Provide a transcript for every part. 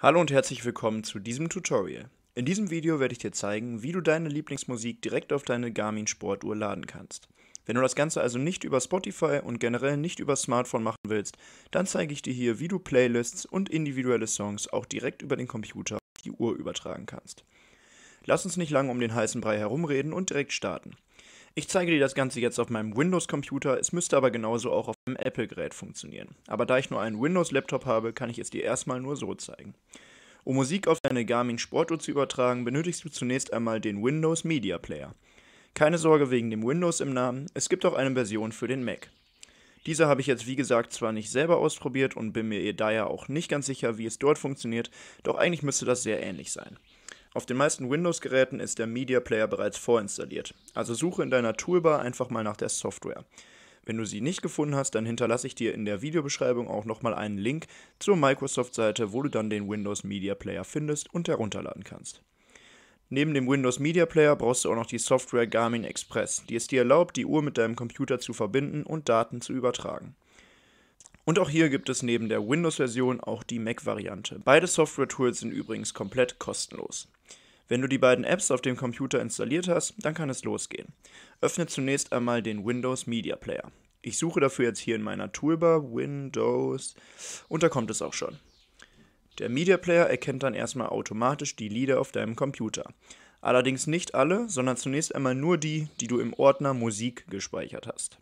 Hallo und herzlich willkommen zu diesem Tutorial. In diesem Video werde ich dir zeigen, wie du deine Lieblingsmusik direkt auf deine Garmin Sportuhr laden kannst. Wenn du das Ganze also nicht über Spotify und generell nicht über Smartphone machen willst, dann zeige ich dir hier, wie du Playlists und individuelle Songs auch direkt über den Computer auf die Uhr übertragen kannst. Lass uns nicht lange um den heißen Brei herumreden und direkt starten. Ich zeige dir das Ganze jetzt auf meinem Windows-Computer, es müsste aber genauso auch auf einem Apple-Gerät funktionieren. Aber da ich nur einen Windows-Laptop habe, kann ich es dir erstmal nur so zeigen. Um Musik auf deine Garmin Sportuhr zu übertragen, benötigst du zunächst einmal den Windows Media Player. Keine Sorge wegen dem Windows im Namen, es gibt auch eine Version für den Mac. Diese habe ich jetzt wie gesagt zwar nicht selber ausprobiert und bin mir daher auch nicht ganz sicher, wie es dort funktioniert, doch eigentlich müsste das sehr ähnlich sein. Auf den meisten Windows-Geräten ist der Media Player bereits vorinstalliert, also suche in deiner Toolbar einfach mal nach der Software. Wenn du sie nicht gefunden hast, dann hinterlasse ich dir in der Videobeschreibung auch nochmal einen Link zur Microsoft-Seite, wo du dann den Windows Media Player findest und herunterladen kannst. Neben dem Windows Media Player brauchst du auch noch die Software Garmin Express, die es dir erlaubt, die Uhr mit deinem Computer zu verbinden und Daten zu übertragen. Und auch hier gibt es neben der Windows-Version auch die Mac-Variante. Beide Software-Tools sind übrigens komplett kostenlos. Wenn du die beiden Apps auf dem Computer installiert hast, dann kann es losgehen. Öffne zunächst einmal den Windows Media Player. Ich suche dafür jetzt hier in meiner Toolbar Windows und da kommt es auch schon. Der Media Player erkennt dann erstmal automatisch die Lieder auf deinem Computer. Allerdings nicht alle, sondern zunächst einmal nur die, die du im Ordner Musik gespeichert hast.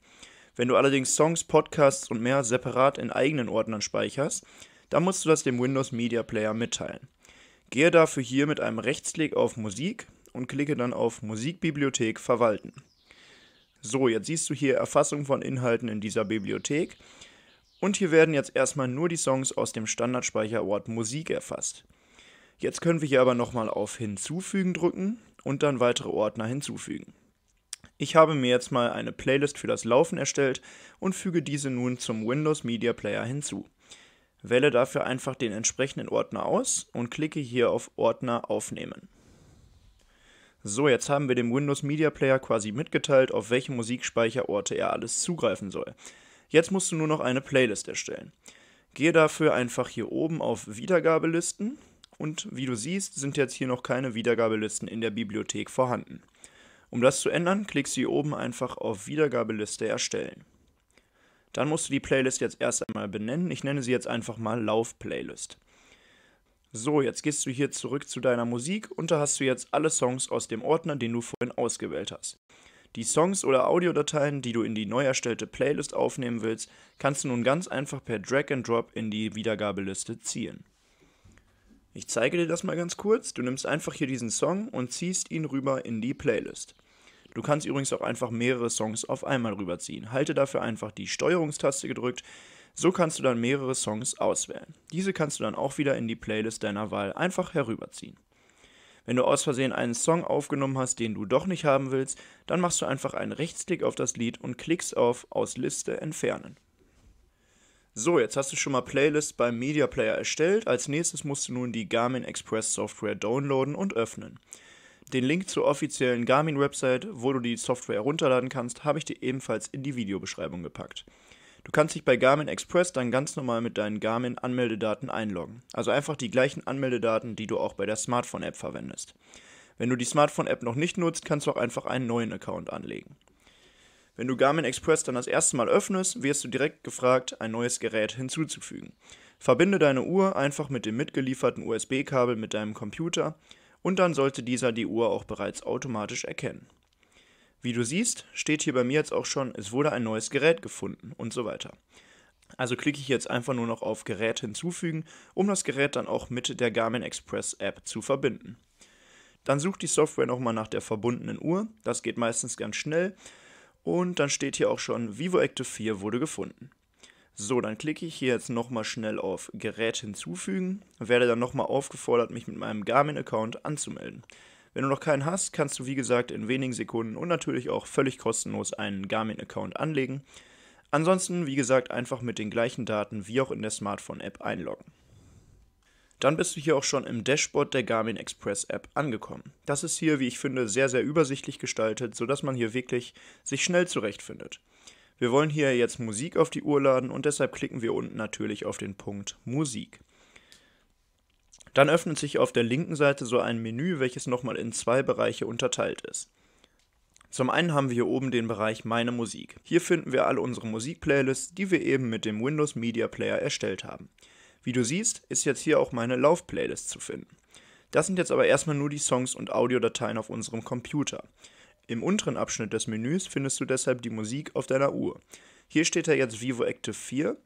Wenn du allerdings Songs, Podcasts und mehr separat in eigenen Ordnern speicherst, dann musst du das dem Windows Media Player mitteilen. Gehe dafür hier mit einem Rechtsklick auf Musik und klicke dann auf Musikbibliothek verwalten. So, jetzt siehst du hier Erfassung von Inhalten in dieser Bibliothek. Und hier werden jetzt erstmal nur die Songs aus dem Standardspeicherort Musik erfasst. Jetzt können wir hier aber nochmal auf Hinzufügen drücken und dann weitere Ordner hinzufügen. Ich habe mir jetzt mal eine Playlist für das Laufen erstellt und füge diese nun zum Windows Media Player hinzu. Wähle dafür einfach den entsprechenden Ordner aus und klicke hier auf Ordner aufnehmen. So, jetzt haben wir dem Windows Media Player quasi mitgeteilt, auf welche Musikspeicherorte er alles zugreifen soll. Jetzt musst du nur noch eine Playlist erstellen. Gehe dafür einfach hier oben auf Wiedergabelisten und wie du siehst, sind jetzt hier noch keine Wiedergabelisten in der Bibliothek vorhanden. Um das zu ändern, klickst du hier oben einfach auf Wiedergabeliste erstellen. Dann musst du die Playlist jetzt erst einmal benennen. Ich nenne sie jetzt einfach mal Lauf-Playlist. So, jetzt gehst du hier zurück zu deiner Musik und da hast du jetzt alle Songs aus dem Ordner, den du vorhin ausgewählt hast. Die Songs oder Audiodateien, die du in die neu erstellte Playlist aufnehmen willst, kannst du nun ganz einfach per Drag and Drop in die Wiedergabeliste ziehen. Ich zeige dir das mal ganz kurz. Du nimmst einfach hier diesen Song und ziehst ihn rüber in die Playlist. Du kannst übrigens auch einfach mehrere Songs auf einmal rüberziehen. Halte dafür einfach die Steuerungstaste gedrückt. So kannst du dann mehrere Songs auswählen. Diese kannst du dann auch wieder in die Playlist deiner Wahl einfach herüberziehen. Wenn du aus Versehen einen Song aufgenommen hast, den du doch nicht haben willst, dann machst du einfach einen Rechtsklick auf das Lied und klickst auf Aus Liste entfernen. So, jetzt hast du schon mal Playlist beim Media Player erstellt. Als nächstes musst du nun die Garmin Express Software downloaden und öffnen. Den Link zur offiziellen Garmin Website, wo du die Software herunterladen kannst, habe ich dir ebenfalls in die Videobeschreibung gepackt. Du kannst dich bei Garmin Express dann ganz normal mit deinen Garmin Anmeldedaten einloggen. Also einfach die gleichen Anmeldedaten, die du auch bei der Smartphone App verwendest. Wenn du die Smartphone App noch nicht nutzt, kannst du auch einfach einen neuen Account anlegen. Wenn du Garmin Express dann das erste Mal öffnest, wirst du direkt gefragt, ein neues Gerät hinzuzufügen. Verbinde deine Uhr einfach mit dem mitgelieferten USB-Kabel mit deinem Computer und dann sollte dieser die Uhr auch bereits automatisch erkennen. Wie du siehst, steht hier bei mir jetzt auch schon, es wurde ein neues Gerät gefunden und so weiter. Also klicke ich jetzt einfach nur noch auf Gerät hinzufügen, um das Gerät dann auch mit der Garmin Express App zu verbinden. Dann sucht die Software nochmal nach der verbundenen Uhr, das geht meistens ganz schnell und dann steht hier auch schon, Vivo Active 4 wurde gefunden. So, dann klicke ich hier jetzt nochmal schnell auf Gerät hinzufügen, werde dann nochmal aufgefordert, mich mit meinem Garmin-Account anzumelden. Wenn du noch keinen hast, kannst du wie gesagt in wenigen Sekunden und natürlich auch völlig kostenlos einen Garmin-Account anlegen. Ansonsten, wie gesagt, einfach mit den gleichen Daten wie auch in der Smartphone-App einloggen. Dann bist du hier auch schon im Dashboard der Garmin Express App angekommen. Das ist hier, wie ich finde, sehr, sehr übersichtlich gestaltet, sodass man hier wirklich sich schnell zurechtfindet. Wir wollen hier jetzt Musik auf die Uhr laden und deshalb klicken wir unten natürlich auf den Punkt Musik. Dann öffnet sich auf der linken Seite so ein Menü, welches nochmal in zwei Bereiche unterteilt ist. Zum einen haben wir hier oben den Bereich Meine Musik. Hier finden wir alle unsere Musikplaylists, die wir eben mit dem Windows Media Player erstellt haben. Wie du siehst, ist jetzt hier auch meine Laufplaylist zu finden. Das sind jetzt aber erstmal nur die Songs und Audiodateien auf unserem Computer. Im unteren Abschnitt des Menüs findest du deshalb die Musik auf deiner Uhr. Hier steht ja jetzt Vivo Active 4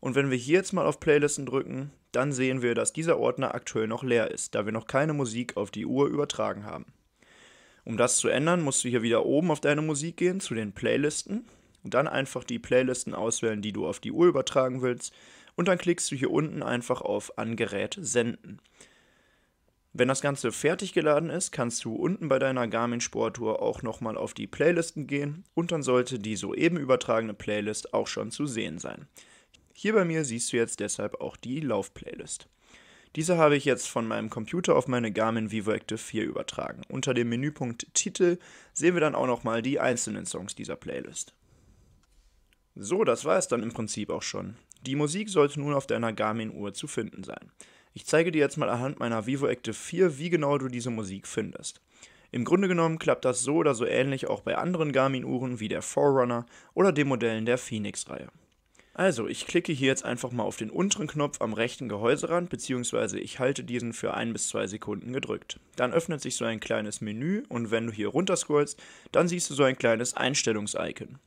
und wenn wir hier jetzt mal auf Playlisten drücken, dann sehen wir, dass dieser Ordner aktuell noch leer ist, da wir noch keine Musik auf die Uhr übertragen haben. Um das zu ändern, musst du hier wieder oben auf deine Musik gehen, zu den Playlisten und dann einfach die Playlisten auswählen, die du auf die Uhr übertragen willst und dann klickst du hier unten einfach auf an Gerät senden. Wenn das Ganze fertig geladen ist, kannst du unten bei deiner Garmin Sportuhr auch nochmal auf die Playlisten gehen und dann sollte die soeben übertragene Playlist auch schon zu sehen sein. Hier bei mir siehst du jetzt deshalb auch die Lauf-Playlist. Diese habe ich jetzt von meinem Computer auf meine Garmin Vivo Active 4 übertragen. Unter dem Menüpunkt Titel sehen wir dann auch nochmal die einzelnen Songs dieser Playlist. So, das war es dann im Prinzip auch schon. Die Musik sollte nun auf deiner Garmin-Uhr zu finden sein. Ich zeige dir jetzt mal anhand meiner Vivo Active 4, wie genau du diese Musik findest. Im Grunde genommen klappt das so oder so ähnlich auch bei anderen Garmin-Uhren wie der Forerunner oder den Modellen der Phoenix-Reihe. Also, ich klicke hier jetzt einfach mal auf den unteren Knopf am rechten Gehäuserand, beziehungsweise ich halte diesen für ein bis zwei Sekunden gedrückt. Dann öffnet sich so ein kleines Menü und wenn du hier runterscrollst, dann siehst du so ein kleines Einstellungs-Icon.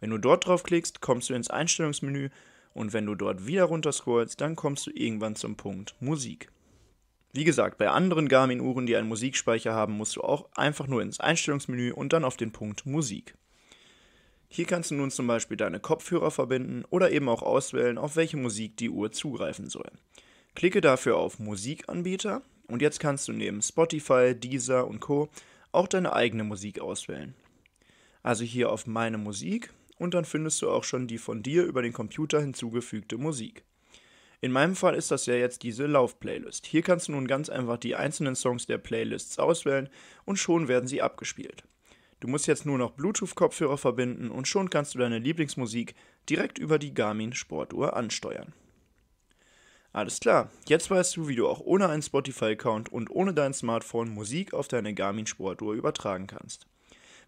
Wenn du dort drauf klickst, kommst du ins Einstellungsmenü und wenn du dort wieder runterscrollst, dann kommst du irgendwann zum Punkt Musik. Wie gesagt, bei anderen Garmin-Uhren, die einen Musikspeicher haben, musst du auch einfach nur ins Einstellungsmenü und dann auf den Punkt Musik. Hier kannst du nun zum Beispiel deine Kopfhörer verbinden oder eben auch auswählen, auf welche Musik die Uhr zugreifen soll. Klicke dafür auf Musikanbieter und jetzt kannst du neben Spotify, Deezer und Co. auch deine eigene Musik auswählen. Also hier auf Meine Musik und dann findest du auch schon die von dir über den Computer hinzugefügte Musik. In meinem Fall ist das ja jetzt diese Lauf-Playlist. Hier kannst du nun ganz einfach die einzelnen Songs der Playlists auswählen und schon werden sie abgespielt. Du musst jetzt nur noch Bluetooth-Kopfhörer verbinden und schon kannst du deine Lieblingsmusik direkt über die Garmin Sportuhr ansteuern. Alles klar, jetzt weißt du, wie du auch ohne einen Spotify-Account und ohne dein Smartphone Musik auf deine Garmin Sportuhr übertragen kannst.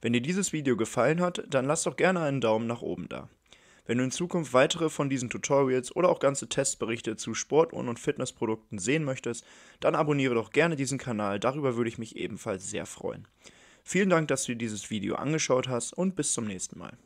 Wenn dir dieses Video gefallen hat, dann lass doch gerne einen Daumen nach oben da. Wenn du in Zukunft weitere von diesen Tutorials oder auch ganze Testberichte zu Sport- und Fitnessprodukten sehen möchtest, dann abonniere doch gerne diesen Kanal, darüber würde ich mich ebenfalls sehr freuen. Vielen Dank, dass du dir dieses Video angeschaut hast und bis zum nächsten Mal.